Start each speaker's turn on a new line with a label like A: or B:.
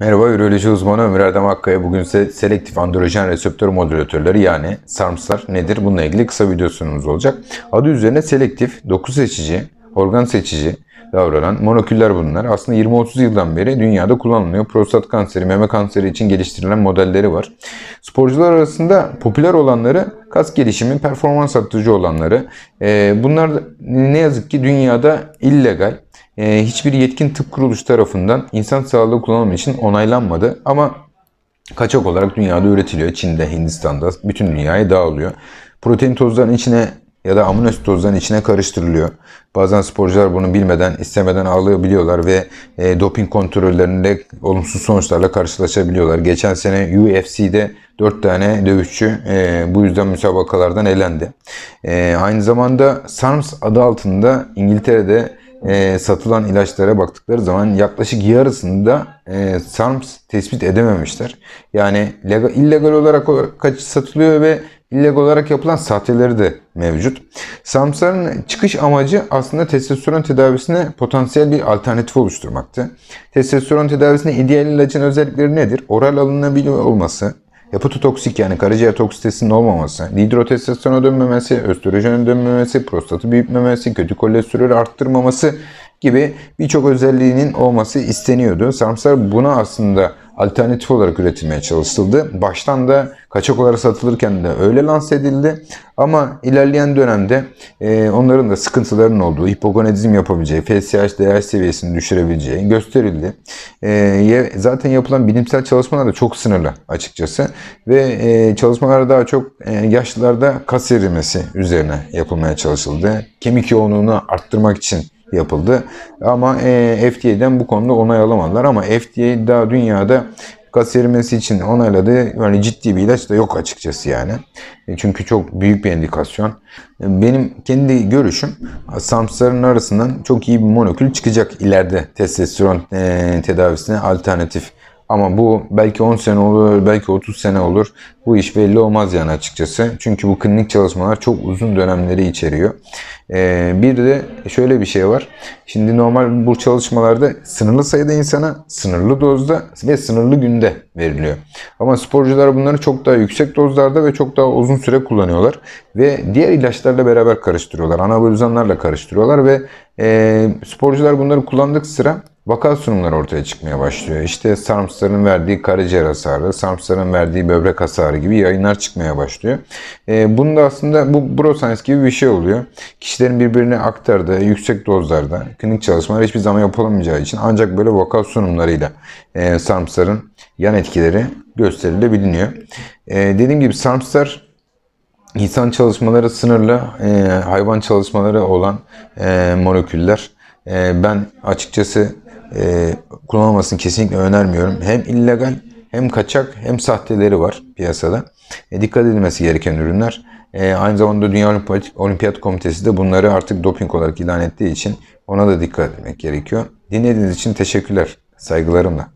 A: Merhaba üroloji uzmanı Ömür Erdem Akkaya. Bugün size selektif androjen reseptör modülatörleri yani SARMS'lar nedir? Bununla ilgili kısa videosunuz olacak. Adı üzerine selektif, doku seçici, organ seçici davranan moleküller bunlar. Aslında 20-30 yıldan beri dünyada kullanılıyor. Prostat kanseri, meme kanseri için geliştirilen modelleri var. Sporcular arasında popüler olanları kas gelişimi, performans arttırıcı olanları. Bunlar ne yazık ki dünyada illegal e, hiçbir yetkin tıp kuruluş tarafından insan sağlığı kullanımı için onaylanmadı. Ama kaçak olarak dünyada üretiliyor. Çin'de, Hindistan'da, bütün dünyaya dağılıyor. Protein tozların içine ya da amino asit tozların içine karıştırılıyor. Bazen sporcular bunu bilmeden, istemeden alabiliyorlar ve e, doping kontrollerinde olumsuz sonuçlarla karşılaşabiliyorlar. Geçen sene UFC'de 4 tane dövüşçü e, bu yüzden müsabakalardan elendi. E, aynı zamanda SARMS adı altında İngiltere'de e, satılan ilaçlara baktıkları zaman yaklaşık yarısında e, SARMS tespit edememişler. Yani legal, illegal olarak, kaç satılıyor ve illegal olarak yapılan sahteleri de mevcut. SARMS'ların çıkış amacı aslında testosteron tedavisine potansiyel bir alternatif oluşturmaktı. Testosteron tedavisine ideal ilacın özellikleri nedir? Oral alınabiliyor olması, Yapıtı toksik yani karaciğer toksitesinin olmaması, dihidrotestosterona dönmemesi, östrojene dönmemesi, prostatı büyütmemesi, kötü kolesterol arttırmaması gibi birçok özelliğinin olması isteniyordu. Sarımsar buna aslında alternatif olarak üretilmeye çalışıldı. Baştan da kaçak olarak satılırken de öyle lanse edildi. Ama ilerleyen dönemde e, onların da sıkıntıların olduğu, hipogonadizm yapabileceği, FSH değer seviyesini düşürebileceği gösterildi. E, zaten yapılan bilimsel çalışmalar da çok sınırlı açıkçası. Ve e, çalışmalar daha çok e, yaşlılarda kas erimesi üzerine yapılmaya çalışıldı. Kemik yoğunluğunu arttırmak için yapıldı. Ama e, FDA'den bu konuda onay alamadılar ama FDA daha dünyada gaz erimesi için onayladı yani ciddi bir ilaç da yok açıkçası yani. E, çünkü çok büyük bir endikasyon. E, benim kendi görüşüm SAMS'ların arasından çok iyi bir molekül çıkacak ileride testosteron e, tedavisine alternatif. Ama bu belki 10 sene olur, belki 30 sene olur bu iş belli olmaz yani açıkçası. Çünkü bu klinik çalışmalar çok uzun dönemleri içeriyor. Ee, bir de şöyle bir şey var. Şimdi normal bu çalışmalarda sınırlı sayıda insana, sınırlı dozda ve sınırlı günde veriliyor. Ama sporcular bunları çok daha yüksek dozlarda ve çok daha uzun süre kullanıyorlar. Ve diğer ilaçlarla beraber karıştırıyorlar. Anabolizanlarla karıştırıyorlar ve e, sporcular bunları kullandık sıra vaka sunumları ortaya çıkmaya başlıyor. İşte sarımsların verdiği karaciğer hasarı, sarımsların verdiği böbrek hasarı laboratuvarı gibi yayınlar çıkmaya başlıyor. E, bunu da aslında bu broscience gibi bir şey oluyor. Kişilerin birbirine aktardığı yüksek dozlarda klinik çalışmalar hiçbir zaman yapılamayacağı için ancak böyle vaka sunumlarıyla e, sarımsarın yan etkileri gösterilebiliniyor. E, dediğim gibi sarımsar insan çalışmaları sınırlı, e, hayvan çalışmaları olan e, moleküller. E, ben açıkçası e, kullanılmasını kesinlikle önermiyorum. Hem illegal hem kaçak hem sahteleri var piyasada. E, dikkat edilmesi gereken ürünler. E, aynı zamanda Dünya Olimpiyat Komitesi de bunları artık doping olarak ilan ettiği için ona da dikkat etmek gerekiyor. Dinlediğiniz için teşekkürler. Saygılarımla.